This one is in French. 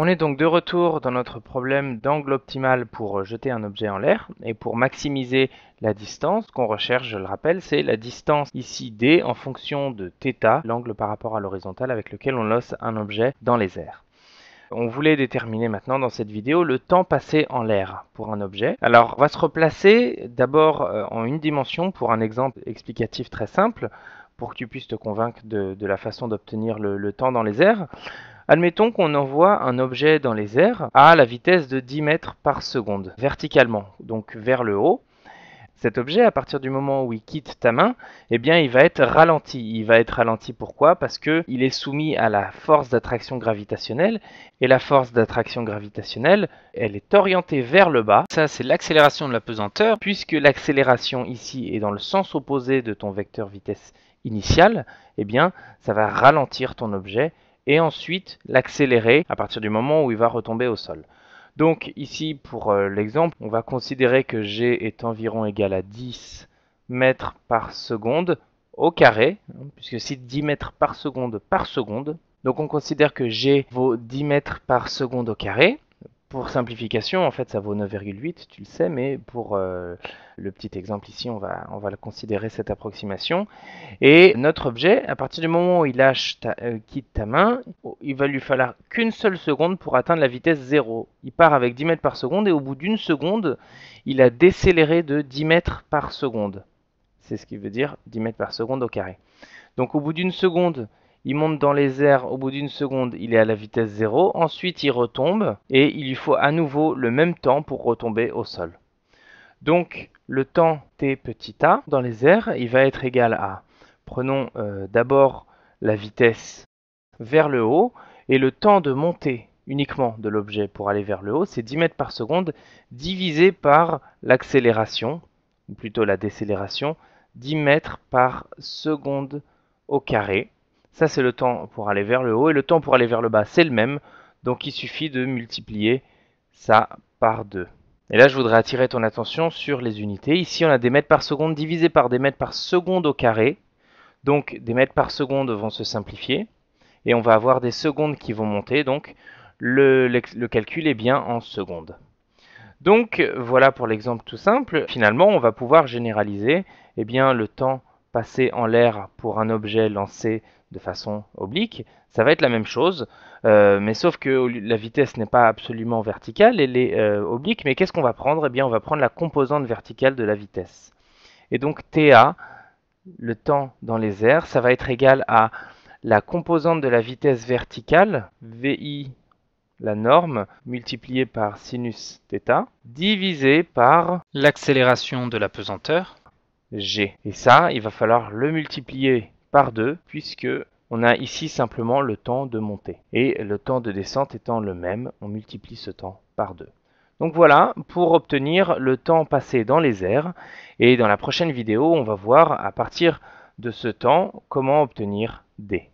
On est donc de retour dans notre problème d'angle optimal pour jeter un objet en l'air et pour maximiser la distance qu'on recherche, je le rappelle, c'est la distance ici d en fonction de θ, l'angle par rapport à l'horizontale avec lequel on losse un objet dans les airs. On voulait déterminer maintenant dans cette vidéo le temps passé en l'air pour un objet. Alors on va se replacer d'abord euh, en une dimension pour un exemple explicatif très simple pour que tu puisses te convaincre de, la façon d'obtenir le temps dans les airs. Admettons qu'on envoie un objet dans les airs à la vitesse de 10 mètres par seconde, verticalement, donc vers le haut. Cet objet, à partir du moment où il quitte ta main, eh bien, il va être ralenti. Il va être ralenti pourquoi Parce qu'il est soumis à la force d'attraction gravitationnelle. Et la force d'attraction gravitationnelle, elle est orientée vers le bas. Ça, c'est l'accélération de la pesanteur. Puisque l'accélération ici est dans le sens opposé de ton vecteur vitesse initiale, eh bien, ça va ralentir ton objet et ensuite l'accélérer à partir du moment où il va retomber au sol. Donc ici, pour euh, l'exemple, on va considérer que G est environ égal à 10 mètres par seconde au carré, puisque c'est 10 mètres par seconde par seconde. Donc on considère que G vaut 10 mètres par seconde au carré. Pour simplification, en fait, ça vaut 9,8, tu le sais, mais pour euh, le petit exemple ici, on va, on va le considérer cette approximation. Et notre objet, à partir du moment où il lâche euh, quitte ta main, oh, il va lui falloir qu'une seule seconde pour atteindre la vitesse 0. Il part avec 10 mètres par seconde et au bout d'une seconde, il a décéléré de 10 mètres par seconde. C'est ce qui veut dire 10 mètres par seconde au carré. Donc au bout d'une seconde, il monte dans les airs, au bout d'une seconde, il est à la vitesse 0, ensuite il retombe, et il lui faut à nouveau le même temps pour retomber au sol. Donc le temps t petit a dans les airs, il va être égal à, prenons euh, d'abord la vitesse vers le haut, et le temps de monter uniquement de l'objet pour aller vers le haut, c'est 10 mètres par seconde divisé par l'accélération, ou plutôt la décélération, 10 mètres par seconde au carré. Ça, c'est le temps pour aller vers le haut. Et le temps pour aller vers le bas, c'est le même. Donc il suffit de multiplier ça par 2. Et là, je voudrais attirer ton attention sur les unités. Ici, on a des mètres par seconde divisé par des mètres par seconde au carré. Donc, des mètres par seconde vont se simplifier. Et on va avoir des secondes qui vont monter. Donc, le, calcul est bien en secondes. Donc, voilà pour l'exemple tout simple. Finalement, on va pouvoir généraliser eh bien, le temps passé en l'air pour un objet lancé de façon oblique, ça va être la même chose, euh, mais sauf que la vitesse n'est pas absolument verticale, elle est euh, oblique, mais qu'est-ce qu'on va prendre Eh bien, on va prendre la composante verticale de la vitesse. Et donc TA, le temps dans les airs, ça va être égal à la composante de la vitesse verticale, VI, la norme, multipliée par sinus θ, divisé par l'accélération de la pesanteur, G. Et ça, il va falloir le multiplier par deux, puisque on a ici simplement le temps de montée. Et le temps de descente étant le même, on multiplie ce temps par deux. Donc voilà pour obtenir le temps passé dans les airs. Et dans la prochaine vidéo, on va voir à partir de ce temps comment obtenir D.